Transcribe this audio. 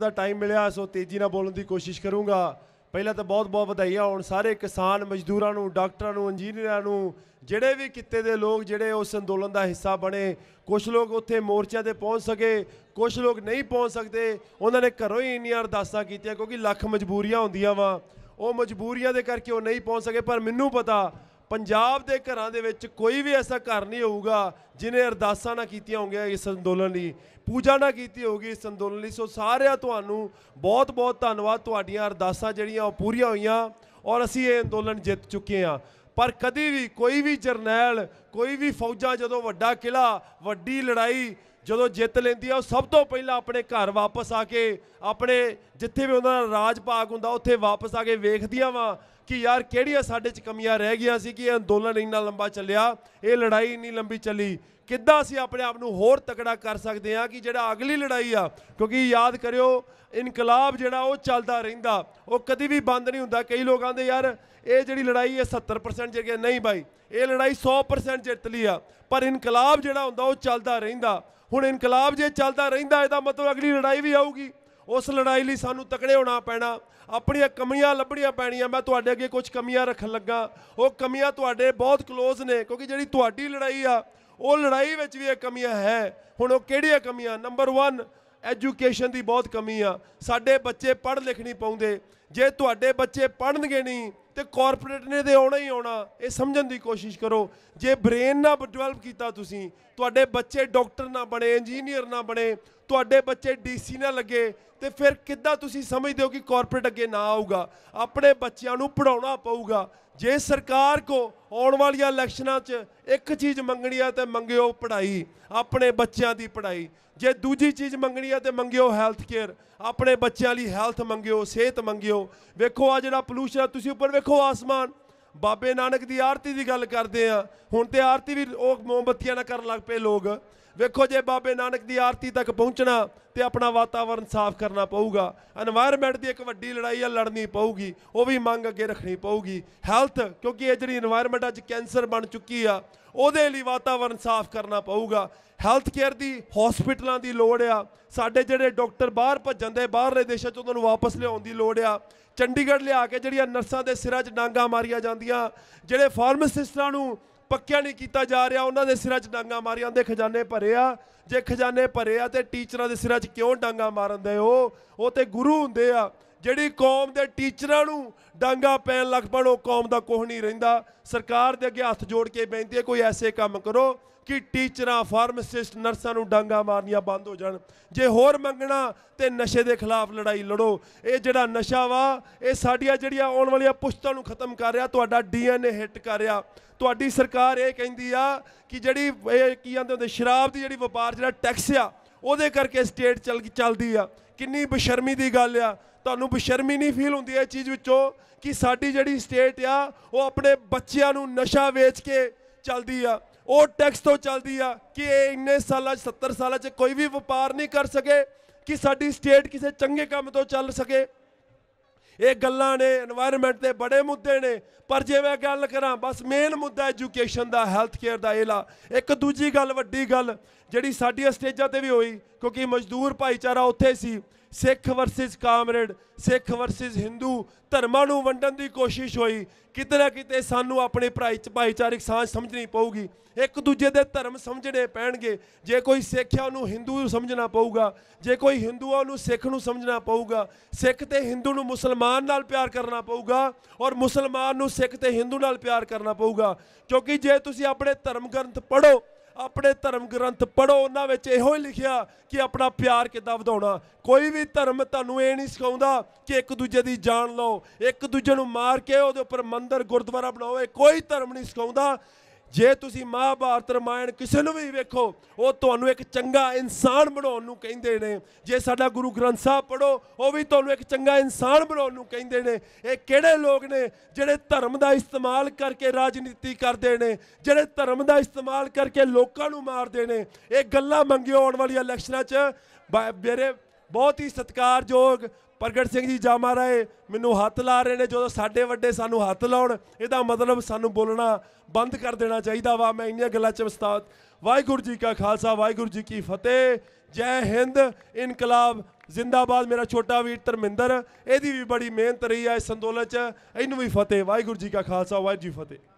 ਦਾ time ਮਿਲਿਆ ਸੋ ਤੇਜ਼ੀ ਨਾਲ ਬੋਲਣ ਦੀ ਕੋਸ਼ਿਸ਼ ਕਰੂੰਗਾ ਪਹਿਲਾਂ ਤਾਂ ਬਹੁਤ-ਬਹੁਤ ਵਧਾਈਆਂ ਹੋਣ ਸਾਰੇ ਕਿਸਾਨ ਮਜ਼ਦੂਰਾਂ ਨੂੰ ਡਾਕਟਰਾਂ ਨੂੰ ਇੰਜੀਨੀਅਰਾਂ ਨੂੰ ਜਿਹੜੇ ਵੀ ਕਿੱਤੇ ਦੇ ਲੋਕ ਜਿਹੜੇ ਉਸ ਅੰਦੋਲਨ ਦਾ ਹਿੱਸਾ ਬਣੇ ਕੁਝ ਲੋਕ ਉੱਥੇ ਮੋਰਚਿਆਂ ਤੇ ਪਹੁੰਚ ਸਕੇ ਕੁਝ ਲੋਕ ਨਹੀਂ ਪਹੁੰਚ ਸਕਦੇ ਉਹਨਾਂ ਨੇ ਘਰੋਂ ਹੀ ਇੰਨੀਆਂ ਅਰਦਾਸਾਂ ਕੀਤੀਆਂ ਕਿਉਂਕਿ ਲੱਖ ਮਜਬੂਰੀਆਂ ਹੁੰਦੀਆਂ ਵਾ ਉਹ ਮਜਬੂਰੀਆਂ ਦੇ ਕਰਕੇ ਉਹ ਨਹੀਂ ਪਹੁੰਚ ਸਕੇ ਪਰ ਮੈਨੂੰ ਪਤਾ ਪੰਜਾਬ ਦੇ ਘਰਾਂ ਦੇ ਵਿੱਚ ਕੋਈ ਵੀ ਐਸਾ ਘਰ ਨਹੀਂ ਹੋਊਗਾ ਜਿਨੇ ਅਰਦਾਸਾਂ ਨਾ ਕੀਤੀਆਂ ਹੋਣਗੀਆਂ ਇਸ ਅੰਦੋਲਨ ਲਈ ਪੂਜਾ ਨਾ ਕੀਤੀ ਹੋਗੀ ਇਸ ਅੰਦੋਲਨ ਲਈ ਸੋ ਸਾਰਿਆਂ ਤੁਹਾਨੂੰ ਬਹੁਤ-ਬਹੁਤ ਧੰਨਵਾਦ ਤੁਹਾਡੀਆਂ ਅਰਦਾਸਾਂ ਜਿਹੜੀਆਂ ਉਹ ਪੂਰੀਆਂ ਹੋਈਆਂ ਔਰ ਅਸੀਂ ਇਹ ਅੰਦੋਲਨ ਜਿੱਤ ਚੁੱਕੇ ਹਾਂ ਪਰ ਕਦੀ ਵੀ ਕੋਈ ਵੀ ਜਰਨੈਲ ਕੋਈ ਵੀ ਫੌਜਾਂ ਜਦੋਂ ਵੱਡਾ ਕਿਲਾ ਵੱਡੀ ਲੜਾਈ ਜਦੋਂ ਜਿੱਤ ਲੈਂਦੀ ਆ ਉਹ ਸਭ ਤੋਂ ਪਹਿਲਾਂ ਆਪਣੇ ਘਰ ਵਾਪਸ ਆ ਕੇ ਆਪਣੇ ਜਿੱਥੇ ਵੀ ਉਹਨਾਂ ਦਾ ਰਾਜ ਭਾਗ ਹੁੰਦਾ ਉੱਥੇ ਵਾਪਸ ਆ ਕੇ ਵੇਖਦੀਆਂ ਵਾ ਕਿ ਯਾਰ ਕਿਹੜੀਆਂ ਸਾਡੇ 'ਚ ਕਮੀਆਂ ਰਹਿ ਗਈਆਂ ਸੀ ਕਿ ਇਹ ਅੰਦੋਲਨ ਇੰਨਾ ਲੰਬਾ ਚੱਲਿਆ ਇਹ ਲੜਾਈ ਇੰਨੀ ਲੰਬੀ ਚੱਲੀ ਕਿੱਦਾਂ ਅਸੀਂ ਆਪਣੇ ਆਪ ਨੂੰ ਹੋਰ ਤਕੜਾ ਕਰ ਸਕਦੇ ਹਾਂ ਕਿ ਜਿਹੜਾ ਅਗਲੀ ਲੜਾਈ ਆ ਕਿਉਂਕਿ ਯਾਦ ਕਰਿਓ ਇਨਕਲਾਬ ਜਿਹੜਾ ਉਹ ਚੱਲਦਾ ਰਹਿੰਦਾ ਉਹ ਕਦੀ ਵੀ ਬੰਦ ਨਹੀਂ ਹੁੰਦਾ ਕਈ ਲੋਕ ਆਂਦੇ ਯਾਰ ਇਹ ਜਿਹੜੀ ਲੜਾਈ ਹੈ 70% ਜਿਹੜੀ ਨਹੀਂ ਬਾਈ ਇਹ ਲੜਾਈ 100% ਜਿੱਤ ਲਈ ਆ ਪਰ ਇਨਕਲਾਬ ਜਿਹੜਾ ਹੁੰਦਾ ਉਹ ਚੱਲਦਾ ਰਹਿੰਦਾ ਹੁਣ ਇਨਕਲਾਬ ਜੇ ਚੱਲਦਾ ਰਹਿੰਦਾ ਇਹਦਾ ਮਤਲਬ ਅਗਲੀ ਲੜਾਈ ਵੀ ਆਊਗੀ ਉਸ ਲੜਾਈ ਲਈ ਸਾਨੂੰ ਤਕੜੇ ਹੋਣਾ ਪੈਣਾ ਆਪਣੀਆਂ ਕਮੀਆਂ ਲੱਭਣੀਆਂ ਪੈਣੀਆਂ ਮੈਂ ਤੁਹਾਡੇ ਅੱਗੇ ਕੁਝ ਕਮੀਆਂ ਰੱਖਣ ਲੱਗਾ ਉਹ ਕਮੀਆਂ ਤੁਹਾਡੇ ਬਹੁਤ ক্লোਜ਼ ਨੇ ਕਿਉਂਕਿ ਜਿਹੜੀ ਤੁਹਾਡੀ ਲੜਾਈ ਆ ਉਹ ਲੜਾਈ ਵਿੱਚ ਵੀ ਇਹ ਕਮੀਆਂ ਹੈ ਹੁਣ ਉਹ ਕਿਹੜੀਆਂ ਕਮੀਆਂ ਨੰਬਰ 1 ਐਜੂਕੇਸ਼ਨ ਦੀ ਬਹੁਤ ਕਮੀ ਆ ਸਾਡੇ ਬੱਚੇ ਪੜ੍ਹ ਲਿਖ ਨਹੀਂ ਪਾਉਂਦੇ ਜੇ ਤੁਹਾਡੇ ਬੱਚੇ ਪੜ੍ਹਨਗੇ ਨਹੀਂ ਤੇ ਕਾਰਪੋਰੇਟ ਨੇ ਤੇ ਆਉਣਾ ਹੀ ਆਉਣਾ ਇਹ ਸਮਝਣ ਦੀ ਕੋਸ਼ਿਸ਼ ਕਰੋ ਜੇ ਬ੍ਰੇਨ ਨਾ ਡਿਵੈਲਪ ਕੀਤਾ ਤੁਸੀਂ ਤੁਹਾਡੇ ਬੱਚੇ ਡਾਕਟਰ ਨਾ ਬਣੇ ਇੰਜੀਨੀਅਰ ਨਾ ਬਣੇ ਤੁਹਾਡੇ ਬੱਚੇ ਡੀਸੀ ਨਾ ਲੱਗੇ ਤੇ ਫਿਰ ਕਿੱਦਾਂ ਤੁਸੀਂ ਸਮਝਦੇ ਹੋ ਕਿ ਕਾਰਪੋਰੇਟ ਅੱਗੇ ਨਾ ਆਊਗਾ ਆਪਣੇ ਬੱਚਿਆਂ ਨੂੰ ਪੜਾਉਣਾ ਪਊਗਾ ਜੇ ਸਰਕਾਰ ਕੋ ਆਉਣ ਵਾਲੀਆਂ ਇਲੈਕਸ਼ਨਾਂ 'ਚ ਇੱਕ ਚੀਜ਼ ਮੰਗਣੀ ਆ ਤੇ ਮੰਗਿਓ ਪੜ੍ਹਾਈ ਆਪਣੇ ਬੱਚਿਆਂ ਦੀ ਪੜ੍ਹਾਈ ਜੇ ਦੂਜੀ ਚੀਜ਼ ਮੰਗਣੀ ਆ ਤੇ ਮੰਗਿਓ ਹੈਲਥ ਕੇਅਰ ਆਪਣੇ ਬੱਚਿਆਂ ਲਈ ਹੈਲਥ ਮੰਗਿਓ ਸਿਹਤ ਮੰਗਿਓ ਵੇਖੋ ਆ ਜਿਹੜਾ ਪੋਲੂਸ਼ਨ ਤੁਸੀਂ ਉੱਪਰ ਵੇਖੋ ਆਸਮਾਨ ਬਾਬੇ ਨਾਨਕ ਦੀ ਆਰਤੀ ਦੀ ਗੱਲ ਕਰਦੇ ਆ ਹੁਣ ਤੇ ਆਰਤੀ ਵੀ ਉਹ ਮੋਮਬੱਤੀਆਂ ਨਾਲ ਕਰਨ ਲੱਗ ਪਏ ਲੋਕ ਵੇਖੋ ਜੇ ਬਾਬੇ ਨਾਨਕ ਦੀ ਆਰਤੀ ਤੱਕ ਪਹੁੰਚਣਾ ਤੇ ਆਪਣਾ ਵਾਤਾਵਰਣ ਸਾਫ਼ ਕਰਨਾ ਪਊਗਾ এনवायरमेंट ਦੀ ਇੱਕ ਵੱਡੀ ਲੜਾਈ ਆ ਲੜਨੀ ਪਊਗੀ ਉਹ ਵੀ ਮੰਗ ਅੱਗੇ ਰੱਖਣੀ ਪਊਗੀ ਹੈਲਥ ਕਿਉਂਕਿ ਇਹ ਜਿਹੜੀ এনवायरमेंट ਅੱਜ ਕੈਂਸਰ ਬਣ ਚੁੱਕੀ ਆ ਉਹਦੇ ਲਈ ਵਾਤਾਵਰਣ ਸਾਫ਼ ਕਰਨਾ ਪਊਗਾ ਹੈਲਥ ਕੇਅਰ ਦੀ ਹਸਪੀਟਲਾਂ ਦੀ ਲੋੜ ਆ ਸਾਡੇ ਜਿਹੜੇ ਡਾਕਟਰ ਬਾਹਰ ਭੱਜਣ ਦੇ ਬਾਹਰਲੇ ਦੇਸ਼ਾਂ 'ਚ ਉਹਨਾਂ ਨੂੰ ਵਾਪਸ ਲਿਆਉਣ ਦੀ ਲੋੜ ਆ ਚੰਡੀਗੜ੍ਹ ਲਿਆ ਕੇ ਜਿਹੜੀਆਂ ਨਰਸਾਂ ਦੇ ਸਿਰਾਂ 'ਚ ਡਾਂਗਾ ਮਾਰੀਆਂ ਜਾਂਦੀਆਂ ਜਿਹੜੇ ਫਾਰਮਾਸਿਸਟਾਂ ਨੂੰ ਪੱਕਿਆ ਨਹੀਂ ਕੀਤਾ ਜਾ ਰਿਹਾ ਉਹਨਾਂ ਦੇ ਸਿਰਾਂ 'ਚ ਡਾਂਗਾ ਮਾਰੀਆਂ ਦੇ ਖਜ਼ਾਨੇ ਭਰੇ ਆ ਜੇ ਖਜ਼ਾਨੇ ਭਰੇ ਆ ਤੇ ਟੀਚਰਾਂ ਦੇ ਸਿਰਾਂ 'ਚ ਕਿਉਂ ਡਾਂਗਾ ਮਾਰਨਦੇ ਹੋ ਉਹ ਤੇ ਗੁਰੂ ਹੁੰਦੇ ਆ ਜਿਹੜੀ ਕੌਮ ਦੇ ਟੀਚਰਾਂ ਨੂੰ ਡਾਂਗਾ ਪੈਣ ਲੱਗ ਪਣੋ ਕੌਮ ਦਾ ਕੁਝ ਨਹੀਂ ਰਹਿੰਦਾ ਸਰਕਾਰ ਦੇ ਅੱਗੇ ਹੱਥ ਜੋੜ ਕੇ ਬੇਨਤੀ ਹੈ ਕੋਈ ਐਸੇ ਕੰਮ ਕਰੋ ਕਿ ਟੀਚਰਾਂ ਫਾਰਮਾਸਿਸਟ ਨਰਸਾਂ ਨੂੰ ਡਾਂਗਾ ਮਾਰਨੀਆਂ ਬੰਦ ਹੋ ਜਾਣ ਜੇ ਹੋਰ ਮੰਗਣਾ ਤੇ ਨਸ਼ੇ ਦੇ ਖਿਲਾਫ ਲੜਾਈ ਲੜੋ ਇਹ ਜਿਹੜਾ ਨਸ਼ਾ ਵਾ ਇਹ ਸਾਡੀਆਂ ਜਿਹੜੀਆਂ ਆਉਣ ਵਾਲੀਆਂ ਪੁਸ਼ਤਾਂ ਨੂੰ ਖਤਮ ਕਰ ਰਿਹਾ ਤੁਹਾਡਾ ਡੀਐਨਏ ਹਿੱਟ ਕਰ ਰਿਹਾ ਤੁਹਾਡੀ ਸਰਕਾਰ ਇਹ ਕਹਿੰਦੀ ਆ ਕਿ ਜਿਹੜੀ ਇਹ ਕੀ ਜਾਂਦੇ ਹੁੰਦੇ ਸ਼ਰਾਬ ਦੀ ਜਿਹੜੀ ਵਪਾਰ ਜਿਹੜਾ ਟੈਕਸ ਆ ਉਹਦੇ ਕਰਕੇ ਸਟੇਟ ਚੱਲ ਚੱਲਦੀ ਆ ਕਿੰਨੀ ਬਸ਼ਰਮੀ ਦੀ ਗੱਲ ਆ ਤੁਹਾਨੂੰ ਬਸ਼ਰਮੀ ਨਹੀਂ ਫੀਲ ਹੁੰਦੀ ਇਹ ਚੀਜ਼ ਵਿੱਚੋਂ ਕਿ ਸਾਡੀ ਜਿਹੜੀ ਸਟੇਟ ਆ ਉਹ ਆਪਣੇ ਬੱਚਿਆਂ ਨੂੰ ਨਸ਼ਾ ਵੇਚ ਕੇ ਚੱਲਦੀ ਆ ਉਹ ਟੈਕਸ ਤੋਂ ਚੱਲਦੀ ਆ ਕਿ ਇਹ ਇੰਨੇ ਸਾਲਾਂ 'ਚ 70 ਸਾਲਾਂ 'ਚ ਕੋਈ ਵੀ ਵਪਾਰ ਨਹੀਂ ਕਰ ਸਕੇ ਕਿ ਸਾਡੀ ਸਟੇਟ ਕਿਸੇ ਚੰਗੇ ਕੰਮ ਤੋਂ ਚੱਲ ਸਕੇ ਇਹ ਗੱਲਾਂ ਨੇ এনवायरमेंट ਦੇ ਬੜੇ ਮੁੱਦੇ ਨੇ ਪਰ ਜੇ ਮੈਂ ਗੱਲ ਕਰਾਂ ਬਸ ਮੇਨ ਮੁੱਦਾ ਐਜੂਕੇਸ਼ਨ ਦਾ ਹੈਲਥ ਕੇਅਰ ਦਾ ਲਾ ਇੱਕ ਦੂਜੀ ਗੱਲ ਵੱਡੀ ਗੱਲ ਜਿਹੜੀ ਸਾਡੀਆਂ ਸਟੇਜਾਂ ਤੇ ਵੀ ਹੋਈ ਕਿਉਂਕਿ ਮਜ਼ਦੂਰ ਭਾਈਚਾਰਾ ਉੱਥੇ ਸੀ Sikh versus comrade Sikh versus Hindu ਧਰਮਾਂ ਨੂੰ ਵੰਡਣ ਦੀ ਕੋਸ਼ਿਸ਼ ਹੋਈ ਕਿਤੇ ਨਾ ਕਿਤੇ ਸਾਨੂੰ ਆਪਣੇ ਭਾਈ ਭਾਈਚਾਰਕ ਸਾਂਝ ਸਮਝਣੀ ਪਊਗੀ ਇੱਕ ਦੂਜੇ ਦੇ ਧਰਮ ਸਮਝਣੇ ਪੈਣਗੇ ਜੇ ਕੋਈ ਸਿੱਖ ਨੂੰ ਉਹਨੂੰ ਹਿੰਦੂ ਨੂੰ ਸਮਝਣਾ ਪਊਗਾ ਜੇ ਕੋਈ ਹਿੰਦੂਆਂ ਨੂੰ ਉਹਨੂੰ ਸਿੱਖ ਨੂੰ ਸਮਝਣਾ ਪਊਗਾ ਸਿੱਖ ਤੇ ਹਿੰਦੂ ਨੂੰ ਮੁਸਲਮਾਨ ਨਾਲ ਪਿਆਰ ਕਰਨਾ ਪਊਗਾ ਔਰ ਮੁਸਲਮਾਨ ਨੂੰ ਸਿੱਖ ਤੇ ਹਿੰਦੂ ਨਾਲ ਪਿਆਰ ਕਰਨਾ ਪਊਗਾ ਕਿਉਂਕਿ ਜੇ ਤੁਸੀਂ ਆਪਣੇ ਧਰਮ ਗ੍ਰੰਥ ਪੜੋ ਆਪਣੇ ਧਰਮ ਗ੍ਰੰਥ ਪੜੋ ਉਹਨਾਂ ਵਿੱਚ ਇਹੋ ਹੀ ਲਿਖਿਆ ਕਿ ਆਪਣਾ ਪਿਆਰ ਕਿੱਦਾਂ ਵਧਾਉਣਾ ਕੋਈ ਵੀ ਧਰਮ ਤੁਹਾਨੂੰ ਇਹ ਨਹੀਂ ਸਿਖਾਉਂਦਾ ਕਿ ਇੱਕ ਦੂਜੇ ਦੀ ਜਾਨ ਲਓ ਇੱਕ ਦੂਜੇ ਨੂੰ ਮਾਰ ਕੇ ਉਹਦੇ ਉੱਪਰ ਮੰਦਰ ਗੁਰਦੁਆਰਾ ਬਣਾਓ ਇਹ ਕੋਈ ਧਰਮ ਨਹੀਂ ਸਿਖਾਉਂਦਾ ਜੇ ਤੁਸੀਂ ਮਹਾਭਾਰਤ ਰਮਾਇਣ ਕਿਸੇ ਨੂੰ ਵੀ ਵੇਖੋ ਉਹ ਤੁਹਾਨੂੰ ਇੱਕ ਚੰਗਾ ਇਨਸਾਨ ਬਣਾਉਣ ਨੂੰ ਕਹਿੰਦੇ ਨੇ ਜੇ ਸਾਡਾ ਗੁਰੂ ਗ੍ਰੰਥ ਸਾਹਿਬ ਪੜੋ ਉਹ ਵੀ ਤੁਹਾਨੂੰ ਇੱਕ ਚੰਗਾ ਇਨਸਾਨ ਬਣਾਉਣ ਨੂੰ ਕਹਿੰਦੇ ਨੇ ਇਹ ਕਿਹੜੇ ਲੋਕ ਨੇ ਜਿਹੜੇ ਧਰਮ ਦਾ ਇਸਤੇਮਾਲ ਕਰਕੇ ਰਾਜਨੀਤੀ ਕਰਦੇ ਨੇ ਜਿਹੜੇ ਧਰਮ ਦਾ ਇਸਤੇਮਾਲ ਕਰਕੇ ਲੋਕਾਂ ਨੂੰ ਮਾਰਦੇ ਨੇ ਇਹ ਗੱਲਾਂ ਮੰਗਿਓ ਆਉਣ ਵਾਲੀਆਂ ਇਲੈਕਸ਼ਨਾਂ 'ਚ ਮੇਰੇ ਬਹੁਤ ਹੀ ਸਤਿਕਾਰਯੋਗ ਪ੍ਰਗਟ ਸਿੰਘ ਜੀ ਜਾ ਮਾਰਾਏ ਮੈਨੂੰ ਹੱਥ ਲਾ ਰਹੇ ਨੇ ਜਦੋਂ ਸਾਡੇ ਵੱਡੇ ਸਾਨੂੰ ਹੱਥ ਲਾਉਣ ਇਹਦਾ ਮਤਲਬ ਸਾਨੂੰ ਬੋਲਣਾ ਬੰਦ ਕਰ ਦੇਣਾ ਚਾਹੀਦਾ ਵਾ ਮੈਂ ਇੰਨੀਆਂ ਗੱਲਾਂ ਚ ਉਸਤਾਦ ਵਾਹਿਗੁਰੂ ਜੀ ਕਾ ਖਾਲਸਾ ਵਾਹਿਗੁਰੂ ਜੀ ਕੀ ਫਤਿਹ ਜੈ ਹਿੰਦ ਇਨਕਲਾਬ ਜ਼ਿੰਦਾਬਾਦ ਮੇਰਾ ਛੋਟਾ ਵੀਰ ਧਰਮਿੰਦਰ ਇਹਦੀ ਵੀ ਬੜੀ ਮਿਹਨਤ ਰਹੀ ਆ ਇਸ ਅੰਦੋਲਨ 'ਚ ਇਹਨੂੰ ਵੀ ਫਤਿਹ ਵਾਹਿਗੁਰੂ ਜੀ ਕਾ ਖਾਲਸਾ ਵਾਹਿਗੁਰੂ ਜੀ ਫਤਿਹ